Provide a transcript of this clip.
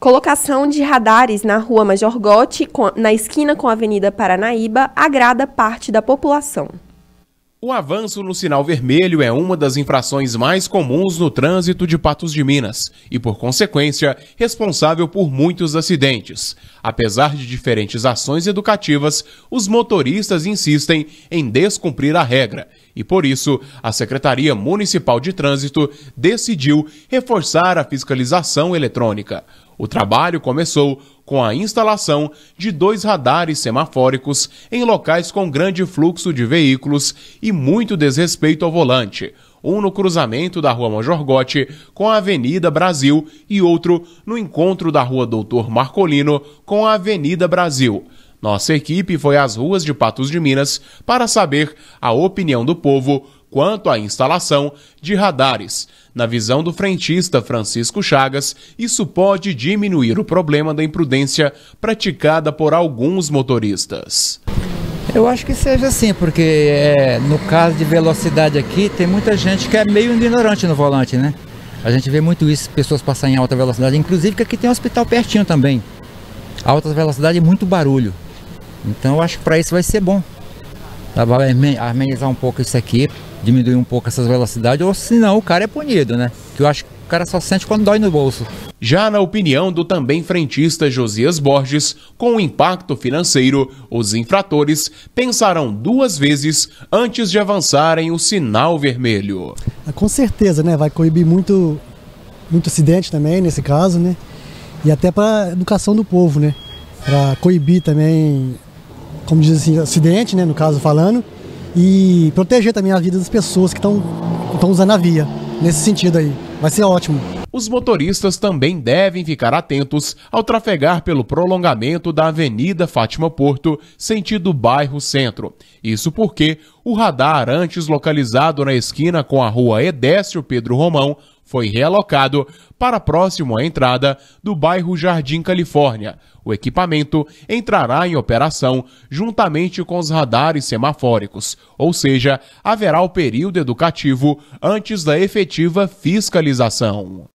Colocação de radares na rua Major Gotti, na esquina com a Avenida Paranaíba, agrada parte da população. O avanço no sinal vermelho é uma das infrações mais comuns no trânsito de Patos de Minas e, por consequência, responsável por muitos acidentes. Apesar de diferentes ações educativas, os motoristas insistem em descumprir a regra e por isso a Secretaria Municipal de Trânsito decidiu reforçar a fiscalização eletrônica. O trabalho começou com a instalação de dois radares semafóricos em locais com grande fluxo de veículos e muito desrespeito ao volante. Um no cruzamento da Rua Major Gotti com a Avenida Brasil e outro no encontro da Rua Doutor Marcolino com a Avenida Brasil. Nossa equipe foi às ruas de Patos de Minas para saber a opinião do povo quanto à instalação de radares. Na visão do frentista Francisco Chagas, isso pode diminuir o problema da imprudência praticada por alguns motoristas. Eu acho que seja assim, porque é, no caso de velocidade aqui, tem muita gente que é meio ignorante no volante, né? A gente vê muito isso, pessoas passarem em alta velocidade, inclusive que aqui tem um hospital pertinho também. Alta velocidade e muito barulho. Então eu acho que para isso vai ser bom. Vai amenizar um pouco isso aqui, diminuir um pouco essas velocidades, ou senão o cara é punido, né? Que eu acho que o cara só sente quando dói no bolso. Já na opinião do também frentista Josias Borges, com o impacto financeiro, os infratores pensarão duas vezes antes de avançarem o sinal vermelho. Ah, com certeza, né? Vai coibir muito, muito acidente também, nesse caso, né? E até para educação do povo, né? Para coibir também como diz assim, acidente, né, no caso falando, e proteger também a vida das pessoas que estão usando a via. Nesse sentido aí, vai ser ótimo. Os motoristas também devem ficar atentos ao trafegar pelo prolongamento da Avenida Fátima Porto, sentido bairro Centro. Isso porque o radar, antes localizado na esquina com a rua Edécio Pedro Romão, foi realocado para próximo à entrada do bairro Jardim Califórnia. O equipamento entrará em operação juntamente com os radares semafóricos, ou seja, haverá o período educativo antes da efetiva fiscalização.